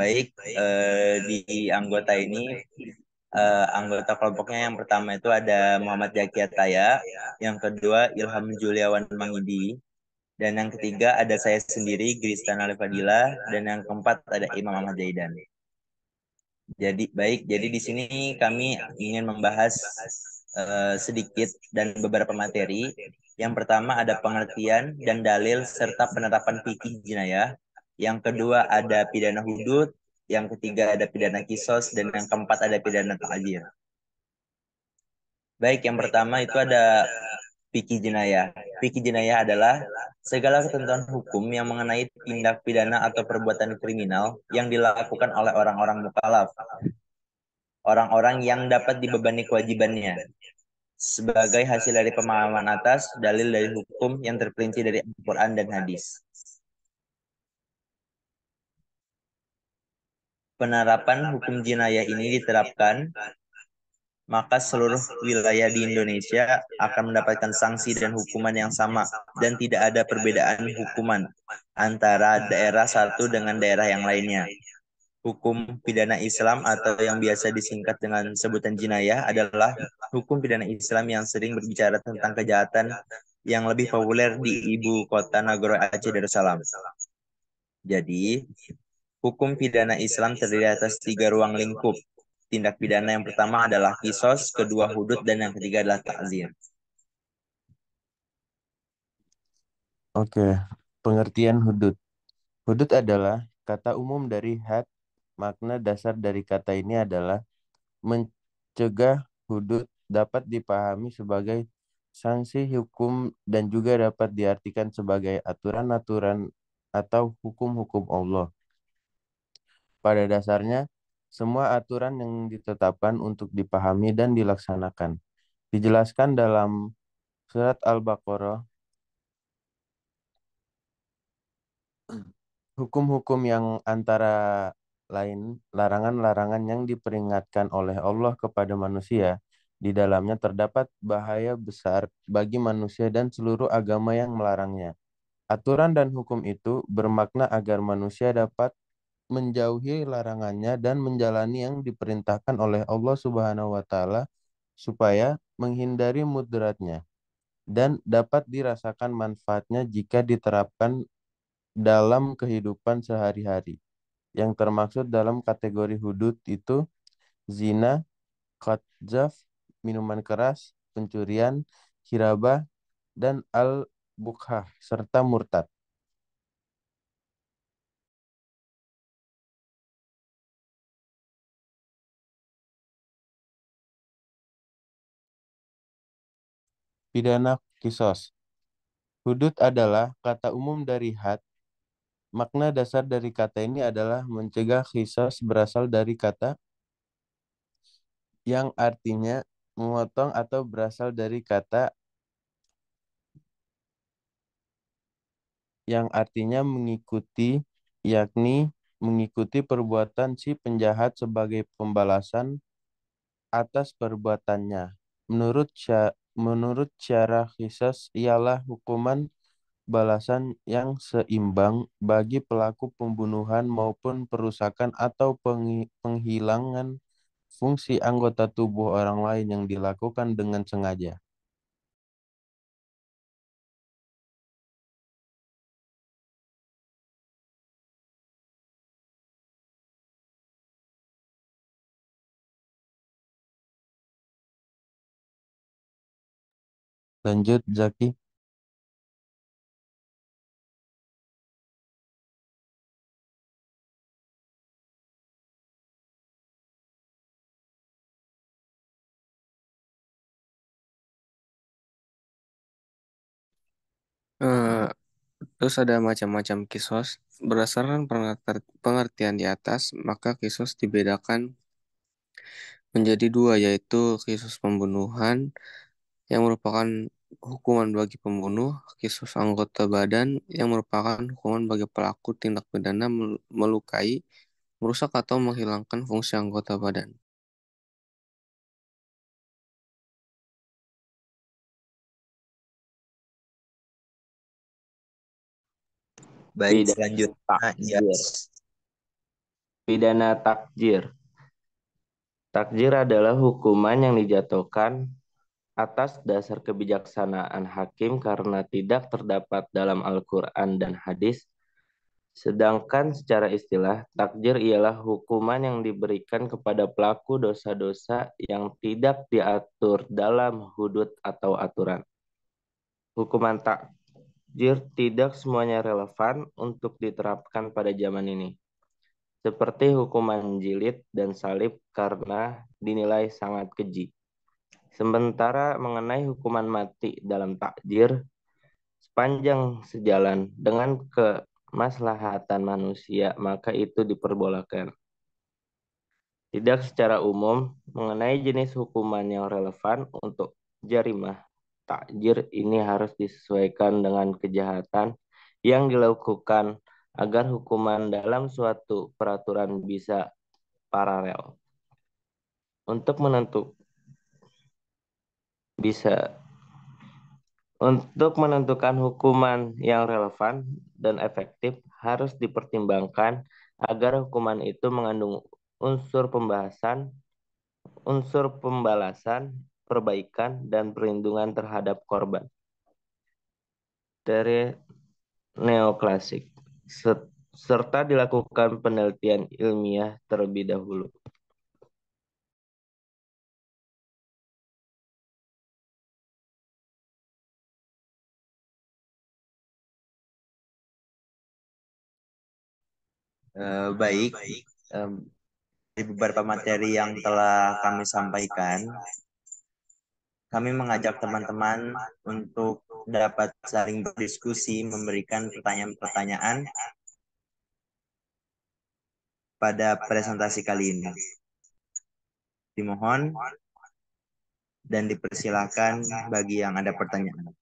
baik eh, eh, di anggota ini eh, anggota kelompoknya yang pertama itu ada Muhammad Jakiataya yang kedua Ilham Juliawan Mangidi, dan yang ketiga ada saya sendiri Gristana Levadila, dan yang keempat ada Imam Ahmad Jaidan. Jadi baik, jadi di sini kami ingin membahas uh, sedikit dan beberapa materi. Yang pertama ada pengertian dan dalil serta penerapan fikih jinayah yang kedua ada pidana hudud, yang ketiga ada pidana kisos, dan yang keempat ada pidana ta'adir. Baik, yang pertama itu ada fikih jenayah. Fikih jenayah adalah segala ketentuan hukum yang mengenai tindak pidana atau perbuatan kriminal yang dilakukan oleh orang-orang mukallaf. Orang-orang yang dapat dibebani kewajibannya. Sebagai hasil dari pemahaman atas, dalil dari hukum yang terperinci dari Al-Quran dan hadis. penerapan hukum jinayah ini diterapkan, maka seluruh wilayah di Indonesia akan mendapatkan sanksi dan hukuman yang sama dan tidak ada perbedaan hukuman antara daerah satu dengan daerah yang lainnya. Hukum pidana Islam atau yang biasa disingkat dengan sebutan jinayah adalah hukum pidana Islam yang sering berbicara tentang kejahatan yang lebih populer di ibu kota Nagoro Aceh Darussalam. Jadi, Hukum pidana Islam terdiri atas tiga ruang lingkup. Tindak pidana yang pertama adalah kisos, kedua hudud, dan yang ketiga adalah takzir. Oke, pengertian hudud. Hudud adalah kata umum dari had. Makna dasar dari kata ini adalah mencegah hudud dapat dipahami sebagai sanksi hukum dan juga dapat diartikan sebagai aturan-aturan atau hukum-hukum Allah. Pada dasarnya, semua aturan yang ditetapkan untuk dipahami dan dilaksanakan. Dijelaskan dalam surat Al-Baqarah, hukum-hukum yang antara lain larangan-larangan yang diperingatkan oleh Allah kepada manusia. Di dalamnya terdapat bahaya besar bagi manusia dan seluruh agama yang melarangnya. Aturan dan hukum itu bermakna agar manusia dapat menjauhi larangannya dan menjalani yang diperintahkan oleh Allah Subhanahu wa taala supaya menghindari mudaratnya dan dapat dirasakan manfaatnya jika diterapkan dalam kehidupan sehari-hari. Yang termaksud dalam kategori hudud itu zina, qadzaf, minuman keras, pencurian, hirabah, dan al-bukhah serta murtad. Pidana kisos. Hudud adalah kata umum dari had. Makna dasar dari kata ini adalah mencegah kisos berasal dari kata yang artinya memotong atau berasal dari kata yang artinya mengikuti, yakni mengikuti perbuatan si penjahat sebagai pembalasan atas perbuatannya. Menurut Sya menurut cara kisah ialah hukuman balasan yang seimbang bagi pelaku pembunuhan maupun perusakan atau penghilangan fungsi anggota tubuh orang lain yang dilakukan dengan sengaja Lanjut, Zaki. Uh, terus ada macam-macam kisos. Berdasarkan pengertian di atas, maka kisos dibedakan menjadi dua, yaitu kisos pembunuhan yang merupakan hukuman bagi pembunuh, khusus anggota badan yang merupakan hukuman bagi pelaku tindak pidana melukai, merusak atau menghilangkan fungsi anggota badan. Baik, pidana lanjut. Takjir. Pidana takjir. Takjir adalah hukuman yang dijatuhkan atas dasar kebijaksanaan hakim karena tidak terdapat dalam Al-Quran dan hadis. Sedangkan secara istilah, takdir ialah hukuman yang diberikan kepada pelaku dosa-dosa yang tidak diatur dalam hudud atau aturan. Hukuman takdir tidak semuanya relevan untuk diterapkan pada zaman ini. Seperti hukuman jilid dan salib karena dinilai sangat keji Sementara mengenai hukuman mati dalam takdir, sepanjang sejalan dengan kemaslahatan manusia, maka itu diperbolehkan. Tidak secara umum mengenai jenis hukuman yang relevan untuk jarimah takjir ini harus disesuaikan dengan kejahatan yang dilakukan agar hukuman dalam suatu peraturan bisa paralel. Untuk menentukan bisa untuk menentukan hukuman yang relevan dan efektif harus dipertimbangkan agar hukuman itu mengandung unsur pembahasan, unsur pembalasan, perbaikan, dan perlindungan terhadap korban. Dari neoklasik, serta dilakukan penelitian ilmiah terlebih dahulu. Eh, baik, baik um, dari beberapa materi yang telah kami sampaikan. Kami mengajak teman-teman untuk dapat saling berdiskusi, memberikan pertanyaan-pertanyaan pada presentasi kali ini. Dimohon dan dipersilahkan bagi yang ada pertanyaan.